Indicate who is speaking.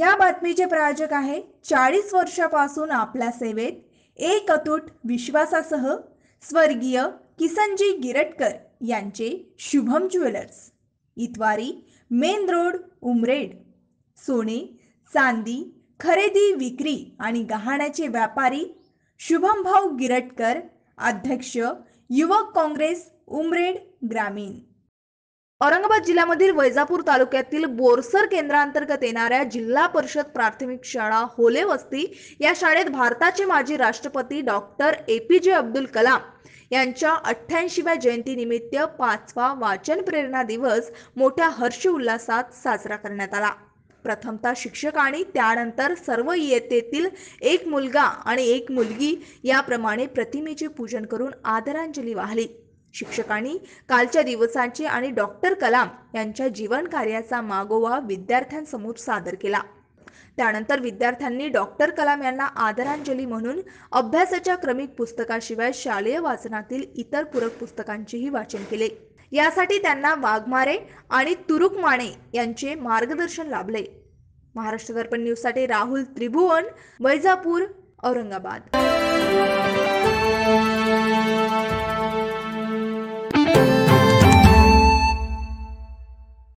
Speaker 1: या बातमीचे प्रायोजक आहे चाळीस वर्षापासून आपल्या सेवेत एक अतूट विश्वासासह स्वर्गीय किसनजी गिरटकर यांचे Shubham jewellers Itwari main road Umred सोने चांदी खरेदी विक्री आणि गहाण्याचे व्यापारी भाऊ गिरटकर अध्यक्ष युवक काँग्रेस उमरेड ग्रामीण औरंगाबाद जिल्ह्यामधील वैजापूर तालुक्यातील बोरसर केंद्रांतर्गत येणाऱ्या जिल्हा परिषद प्राथमिक शाळा होले वस्ती या शाळेत भारताचे माजी राष्ट्रपती डॉक्टर ए पी जे अब्दुल कलाम यांच्या अठ्ठ्याऐंशीव्या जयंतीनिमित्त पाचवा वाचन प्रेरणा दिवस मोठ्या हर्ष उल्लासात साजरा करण्यात आला प्रथमतः शिक्षक आणि त्यानंतर सर्व इयत्तेतील एक मुलगा आणि एक मुलगी याप्रमाणे प्रतिमेचे पूजन करून आदरांजली वाहिली शिक्षकांनी कालच्या दिवसांचे आणि डॉक्टर कलाम यांच्या जीवन कार्याचा मागोवा विद्यार्थ्यांसमोर सादर केला त्यानंतर विद्यार्थ्यांनी डॉक्टर कलाम यांना आदरांजली म्हणून अभ्यासाच्या क्रमिक पुस्तकाशिवाय शालेय वाचनातील इतर पूरक पुस्तकांचेही वाचन केले यासाठी त्यांना वाघमारे आणि तुरुक माने यांचे मार्गदर्शन लाभले महाराष्ट्र दर्पण साठी राहुल त्रिभुवन वैजापूर औरंगाबाद